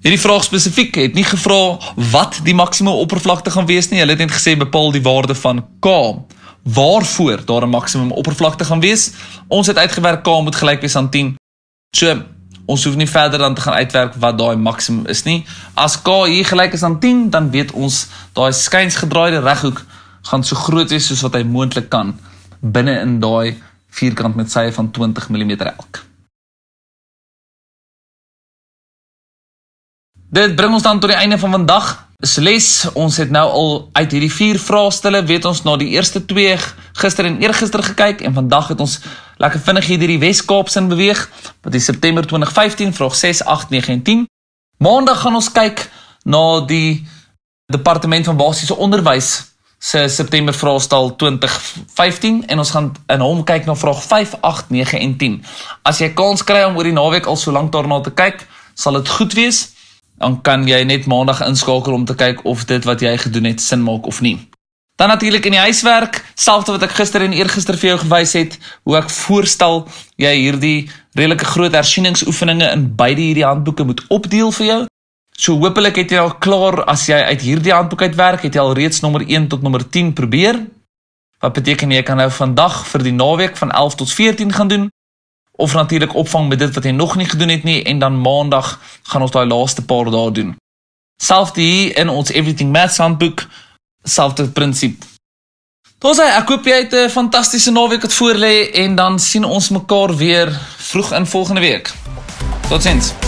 Hierdie vraag spesifiek het nie gevra wat die maksimum oppervlakte gaan wees nie. Hulle het net gesê bepaal die waarde van K waarvoor daar 'n maksimum oppervlakte gaan wees. Ons het uitgewerk K moet gelyk wees aan 10. So Ons hoef nie verder dan te gaan uitwerk wat daai maksimum is nie. As k hier gelyk is aan 10, dan weet ons daai skynsgedraaide reghoek gaan so groot wees soos wat hy moontlik kan binne in daai vierkant met sye van 20 mm elk. Dit bring ons dan tot die einde van vandag. Sles, ons het nou al uit hierdie vier vraestelle weet ons na die eerste twee gister en eergister gekyk en vandag het ons Lekker vinnig hier deur die Wes-Kaap sin beweeg. Wat is September 2015 vraag 6 8 9 en 10. Maandag gaan ons kyk na die Departement van Basiese Onderwys se September vraestel 2015 en ons gaan in hom kyk na vraag 5 8 9 en 10. As jy kans kry om oor die naweek al so lank daarna te kyk, sal dit goed wees. Dan kan jy net maandag inskakel om te kyk of dit wat jy gedoen het sin maak of nie. Dan natuurlik in die huiswerk, selfs wat ek gister en eergister vir jou gewys het, hoe ek voorstel jy hierdie redelike groot hersieningsoefeninge in beide hierdie handboeke moet opdeel vir jou. So hopelik het jy al klaar as jy uit hierdie handboek uitwerk, het jy al reeds nommer 1 tot nommer 10 probeer. Wat beteken jy kan nou vandag vir die naweek van 11 tot 14 gaan doen of natuurlik opvang met dit wat jy nog nie gedoen het nie en dan maandag gaan ons daai laaste paar dae doen. Selfs hier in ons Everything Maths handboek selfde prinsip. Tot sy, ek hoop jy het 'n fantastiese naweek voor lê en dan sien ons mekaar weer vroeg in volgende week. Totsiens. Hmm.